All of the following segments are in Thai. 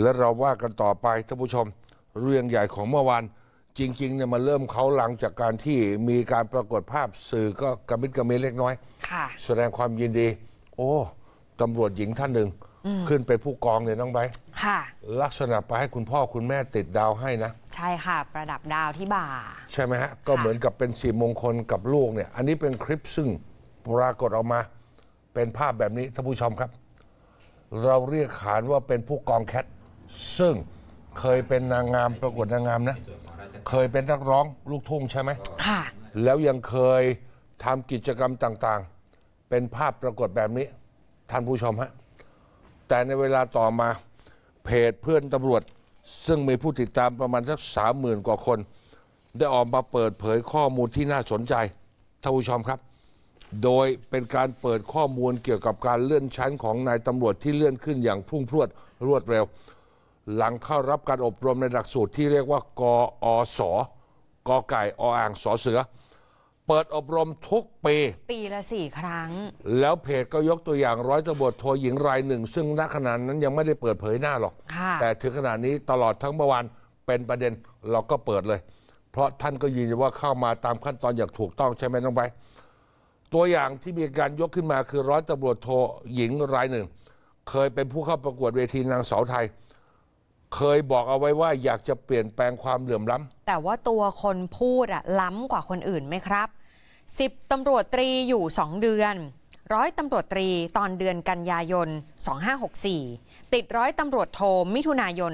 และเราว่ากันต่อไปท่านผู้ชม เรื่องใหญ่ของเมื่อวานจริงๆเนี่ยมาเริ่มเขาหลังจากการที่มีการปรากฏภาพสื่อก็กระมิดกระเมเล็กน้อยค่ะ แสดงความยินดี โอ้ ตำรวจหญิงท่านหนึ่ง ขึ้นไปผู้กองเนี่ยน้องใบค่ะ ลักษณะไปให้คุณพ่อคุณแม่ติดดาวให้นะ ใช่ค่ะ ประดับดาวที่บ่า ใช่ไหมฮะก็เหมือนกับเป็นสีมงคลกับลูกเนี่ย อันนี้เป็นคลิปซึ่งปรากฏออกมา เป็นภาพแบบนี้ท่านผู้ชมครับ เราเรียกขานว่าเป็นผู้กองแคทซึ่งเคยเป็นนางงามประกวดนางงามนะ เคยเป็นนักร้องลูกทุ่งใช่ไหมค่ะ แล้วยังเคยทำกิจกรรมต่างๆ เป็นภาพปรากฏแบบนี้ ท่านผู้ชมฮะ แต่ในเวลาต่อมาเพจเพื่อนตำรวจ ซึ่งมีผู้ติดตามประมาณสักสามหมื่นกว่าคน ได้ออกมาเปิดเผยข้อมูลที่น่าสนใจท่านผู้ชมครับ โดยเป็นการเปิดข้อมูลเกี่ยวกับการเลื่อนชั้นของนายตำรวจที่เลื่อนขึ้นอย่างพุ่งพรวดรวดเร็วหลังเข้ารับการอบรมในหลักสูตรที่เรียกว่ากอสกอไก่ออ่างสอเสือ เปิดอบรมทุกปี ปีละสี่ครั้ง แล้วเพจก็ยกตัวอย่างร้อยตำรวจโทหญิงรายหนึ่ง ซึ่งณขณะนั้นยังไม่ได้เปิดเผยหน้าหรอก แต่ถึงขณะนี้ตลอดทั้งเมื่อวานเป็นประเด็นเราก็เปิดเลย เพราะท่านก็ยืนยันว่าเข้ามาตามขั้นตอนอย่างถูกต้องใช่ไหมน้องใบตัวอย่างที่มีการยกขึ้นมา คือร้อยตำรวจโทหญิงรายหนึ่ง เคยเป็นผู้เข้าประกวดเวทีนางสาวไทยเคยบอกเอาไว้ว่าอยากจะเปลี่ยนแปลงความเหลื่อมล้ำ แต่ว่าตัวคนพูดอะล้ำกว่าคนอื่นไหมครับสิบตำรวจตรีอยู่สองเดือนร้อยตำรวจตรีตอนเดือนกันยายน 2564 ติดร้อยตำรวจโทมิถุนายน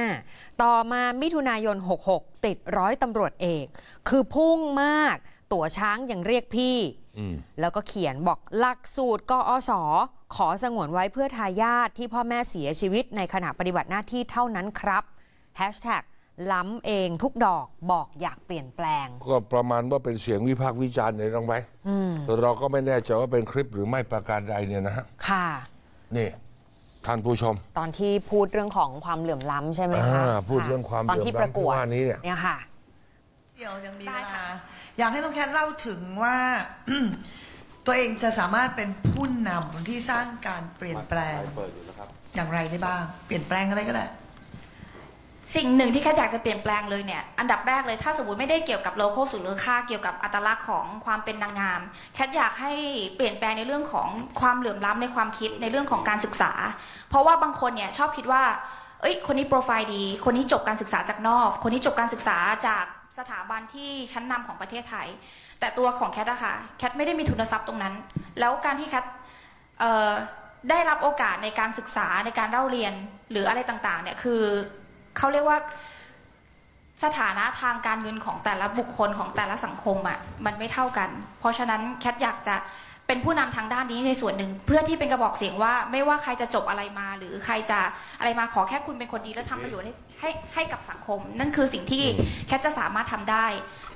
65 ต่อมามิถุนายน 66 ติดร้อยตำรวจเอก คือพุ่งมากตั๋วช้างยังเรียกพี่ แล้วก็เขียนบอกหลักสูตรกอสอ ขอสงวนไว้เพื่อทายาทที่พ่อแม่เสียชีวิตในขณะปฏิบัติหน้าที่เท่านั้นครับแฮชแท็กล้ำเองทุกดอกบอกอยากเปลี่ยนแปลง ก็ประมาณว่าเป็นเสียงวิพากษ์วิจารณ์ในรังไหมเราก็ไม่แน่ใจว่าเป็นคลิปหรือไม่ประการใดเนี่ยนะฮะค่ะนี่ท่านผู้ชม ตอนที่พูดเรื่องของความเหลื่อมล้ำใช่ไหมคะพูดเรื่องความเหลื่อมล้ำที่ประกวดนี้นีเนี่ยค่ะียวยังมีเวได้ลาค่ะอยากให้น้องแคทเล่าถึงว่าตัวเองจะสามารถเป็นผู้นำที่สร้างการเปลี่ยนแปลงอย่างไรได้บ้างเปลี่ยนแปลงอะไรก็ได้ สิ่งหนึ่งที่แคทอยากจะเปลี่ยนแปลงเลยเนี่ยอันดับแรกเลย ถ้าสมมติไม่ได้เกี่ยวกับโลโก้สุหรือค่าเกี่ยวกับอัตลักษณ์ของความเป็นนางงามแคทอยากให้เปลี่ยนแปลงในเรื่องของความเหลื่อมล้ำในความคิดในเรื่องของการศึกษา เพราะว่าบางคนเนี่ยชอบคิดว่าเอ้ยคนนี้โปรไฟล์ดี คนนี้จบการศึกษาจากนอก คนนี้จบการศึกษาจากสถาบันที่ชั้นนำของประเทศไทย แต่ตัวของแคทอะค่ะแคทไม่ได้มีทุนทรัพย์ตรงนั้น แล้วการที่แคทได้รับโอกาสในการศึกษาในการเล่าเรียนหรืออะไรต่างๆเนี่ยคือเขาเรียกว่าสถานะทางการเงินของแต่ละบุคคลของแต่ละสังคมอะ่ะมันไม่เท่ากัน เพราะฉะนั้นแคทอยากจะเป็นผู้นำทางด้านนี้ในส่วนหนึ่งเพื่อที่เป็นกระบอกเสียงว่าไม่ว่าใครจะจบอะไรมา หรือใครจะอะไรมาขอแค่คุณเป็นคนดีและทำประโยชน์ให้ให้ให้กับสังคม นั่นคือสิ่งที่แคทจะสามารถทำได้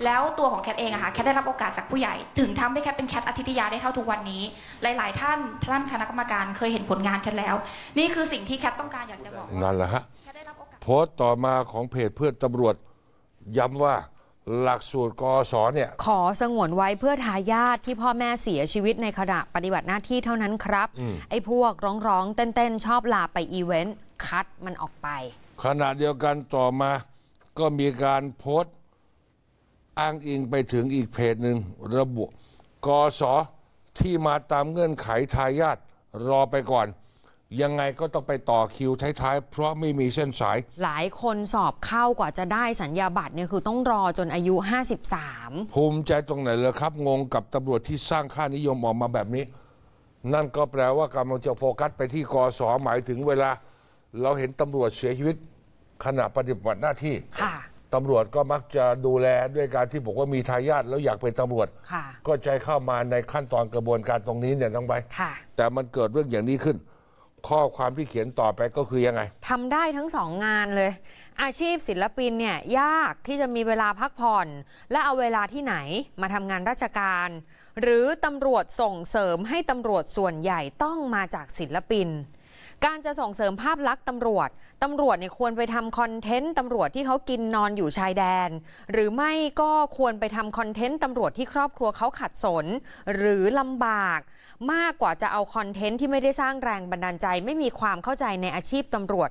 แล้วตัวของแคทเองอะค่ะแคทได้รับโอกาสจากผู้ใหญ่ ถึงทำให้แคทเป็นแคทอธิตยาได้เท่าทุกวันนี้ หลาย ๆ ท่านท่านคณะกรรมการเคยเห็นผลงานแคทแล้ว นี่คือสิ่งที่แคทต้องการอยากจะบอกนั่นแหละฮะโพสต์ต่อมาของเพจเพื่อนตำรวจย้ำว่าหลักสูตรกศเนี่ยขอสงวนไว้เพื่อทายาทที่พ่อแม่เสียชีวิตในขณะปฏิบัติหน้าที่เท่านั้นครับ ไอ้พวกร้องร้องเต้นๆชอบลาไปอีเวนต์ คัดมันออกไปขณะเดียวกันต่อมาก็มีการโพสต์อ้างอิงไปถึงอีกเพจหนึ่งระบุกศที่มาตามเงื่อนไขทายาทรอไปก่อนยังไงก็ต้องไปต่อคิวท้ายๆ เพราะไม่มีเส้นสาย หลายคนสอบเข้ากว่าจะได้สัญญาบัตรเนี่ยคือต้องรอจนอายุ 53 ภูมิใจตรงไหนเลยครับ งงกับตำรวจที่สร้างค่านิยมออกมาแบบนี้ นั่นก็แปลว่ากำลังจะโฟกัสไปที่กอสอหมายถึงเวลา เราเห็นตำรวจเสียชีวิต ขณะปฏิบัติหน้าที่ตำรวจก็มักจะดูแลด้วยการที่บอกว่ามีทายาทแล้วอยากเป็นตำรวจก็ใจเข้ามาในขั้นตอนกระบวนการตรงนี้เนี่ยต้องไปแต่มันเกิดเรื่องอย่างนี้ขึ้นข้อความที่เขียนต่อไปก็คือยังไงทำได้ทั้งสองงานเลย อาชีพศิลปินเนี่ยยากที่จะมีเวลาพักผ่อนและเอาเวลาที่ไหนมาทำงานราชการ หรือตำรวจส่งเสริมให้ตำรวจส่วนใหญ่ต้องมาจากศิลปินการจะส่งเสริมภาพลักษณ์ตำรวจ ตำรวจเนี่ยควรไปทำคอนเทนต์ตำรวจที่เขากินนอนอยู่ชายแดน หรือไม่ก็ควรไปทำคอนเทนต์ตำรวจที่ครอบครัวเขาขัดสน หรือลำบาก มากกว่าจะเอาคอนเทนต์ ที่ไม่ได้สร้างแรงบันดาลใจ ไม่มีความเข้าใจในอาชีพตำรวจ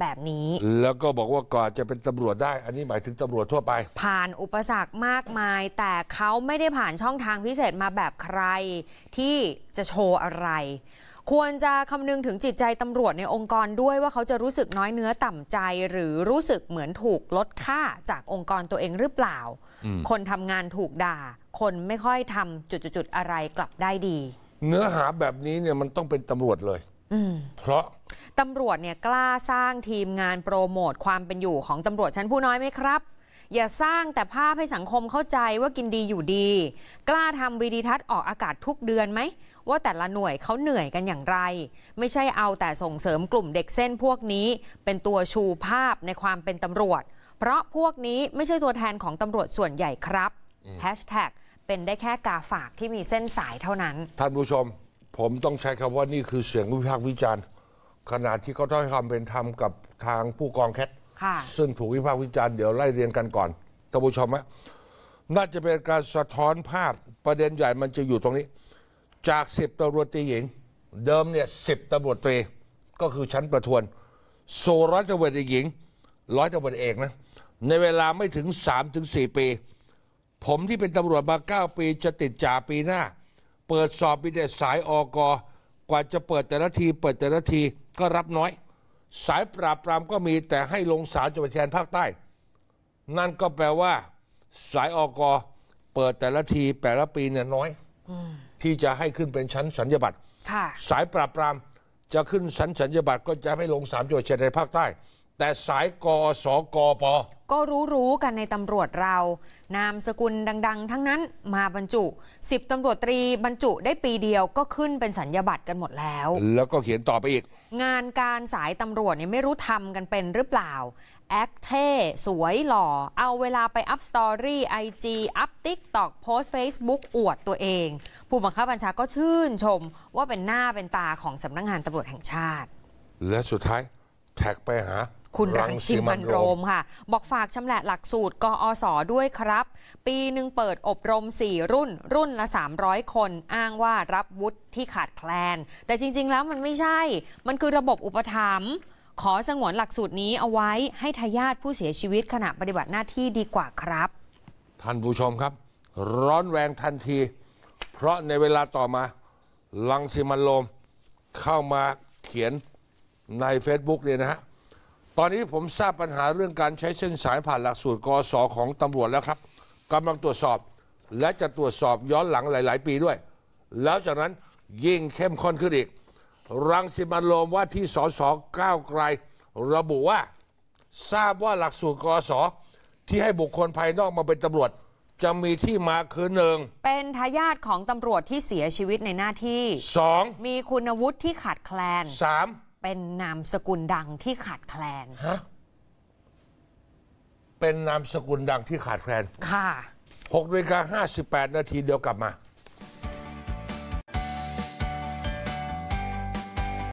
แบบนี้ แล้วก็บอกว่าก่อนจะเป็นตำรวจได้ อันนี้หมายถึงตำรวจทั่วไป ผ่านอุปสรรคมากมาย แต่เขาไม่ได้ผ่านช่องทางพิเศษมาแบบใคร ที่จะโชว์อะไรควรจะคำนึงถึงจิตใจตำรวจในองค์กรด้วยว่าเขาจะรู้สึกน้อยเนื้อต่ำใจ หรือรู้สึกเหมือนถูกลดค่าจากองค์กรตัวเองหรือเปล่า คนทำงานถูกด่า คนไม่ค่อยทำจุดๆอะไรกลับได้ดี เนื้อหาแบบนี้เนี่ยมันต้องเป็นตำรวจเลยเพราะตำรวจเนี่ยกล้าสร้างทีมงานโปรโมทความเป็นอยู่ของตำรวจชั้นผู้น้อยไหมครับอย่าสร้างแต่ภาพให้สังคมเข้าใจว่ากินดีอยู่ดี กล้าทำวีดีทัศน์ออกอากาศทุกเดือนไหม ว่าแต่ละหน่วยเขาเหนื่อยกันอย่างไร ไม่ใช่เอาแต่ส่งเสริมกลุ่มเด็กเส้นพวกนี้ เป็นตัวชูภาพในความเป็นตำรวจ เพราะพวกนี้ไม่ใช่ตัวแทนของตำรวจส่วนใหญ่ครับแฮชแท็กเป็นได้แค่กาฝากที่มีเส้นสายเท่านั้นท่านผู้ชม ผมต้องใช้คำว่านี่คือเสียงวิพากษ์วิจารณ์ขาดที่เขาต้อยความเป็นธรรมกับทางผู้กองแคทซึ่งถูกวิพากษ์วิจารณ์เดี๋ยวไล่เรียงกันก่อนท่านผู้ชมหะน่าจะเป็นการสะท้อนภาพ ประเด็นใหญ่มันจะอยู่ตรงนี้ จากสิบตำรวจตีหญิง เดิมเนี่ยสิบตำรวจตรีก็คือชั้นประทวนโซร้อยตำรวจหญิงร้อยตำรวจเอกนะ ในเวลาไม่ถึงสามถึงสี่ปี ผมที่เป็นตำรวจมาเก้าปีจะติดจ่าปีหน้า เปิดสอบมีแต่สายอก กว่าจะเปิดแต่ละที เปิดแต่ละทีก็รับน้อยสายปราบปรามก็มีแต่ให้ลงสารจังหวัดชายแดนภาคใต้ นั่นก็แปลว่า สายอกอเปิดแต่ละทีแต่ละปีเนี่ยน้อยที่จะให้ขึ้นเป็นชั้นสัญญบัตรสายปราบปรามจะขึ้นชั้นสัญญบัตรก็จะให้ลงสามจังหวัดชายแดนภาคใต้แต่สายกสกปก็รู้ๆกันในตำรวจเรา นามสกุลดังๆ ทั้งนั้นมาบรรจุสิบตำรวจตรีบรรจุได้ปีเดียวก็ขึ้นเป็นสัญญาบัตรกันหมดแล้ว แล้วก็เขียนต่อไปอีก งานการสายตำรวจเนี่ยไม่รู้ทำกันเป็นหรือเปล่า แอคเท่สวยหล่อ เอาเวลาไปอัพสตอรี่ไอจีอัพติ๊กตอกโพสเฟซบุ๊กอวดตัวเอง ผู้บังคับบัญชาก็ชื่นชมว่าเป็นหน้าเป็นตาของสำนักงงานตำรวจแห่งชาติ และสุดท้ายแท็กไปหาคุณรังสิมันโรมค่ะ บอกฝากชำแหละหลักสูตรกอสอด้วยครับ ปีหนึ่งเปิดอบรม 4 รุ่น รุ่นละ 300 คน อ้างว่ารับวุฒิที่ขาดแคลน แต่จริงๆแล้วมันไม่ใช่ มันคือระบบอุปถัมภ์ขอสงวนหลักสูตรนี้เอาไว้ให้ทายาทผู้เสียชีวิตขณะปฏิบัติหน้าที่ดีกว่าครับ ท่านผู้ชมครับ ร้อนแรงทันที เพราะในเวลาต่อมาลังสิมันโรมเข้ามาเขียนใน Facebook เนี่ยนะฮะ ตอนนี้ผมทราบปัญหาเรื่องการใช้เส้นสายผ่านหลักสูตรกศของตำรวจแล้วครับกำลังตรวจสอบ และจะตรวจสอบย้อนหลังหลาย ๆ ปีด้วย แล้วจากนั้นยิ่งเข้มข้นขึ้นอีก รังสิมันโลมว่าที่สสก้าวไกลระบุว่า ทราบว่าหลักสูตรกศที่ให้บุคคลภายนอกมาเป็นตำรวจ จะมีที่มาคือหนึ่งเป็นทายาทของตำรวจที่เสียชีวิตในหน้าที่สองมีคุณวุฒิที่ขาดแคลนสามเป็นนามสกุลดังที่ขาดแคลน ฮะ เป็นนามสกุลดังที่ขาดแคลน ค่ะหกนาฬิกาห้าสิบแปดนาทีเดียวกลับมา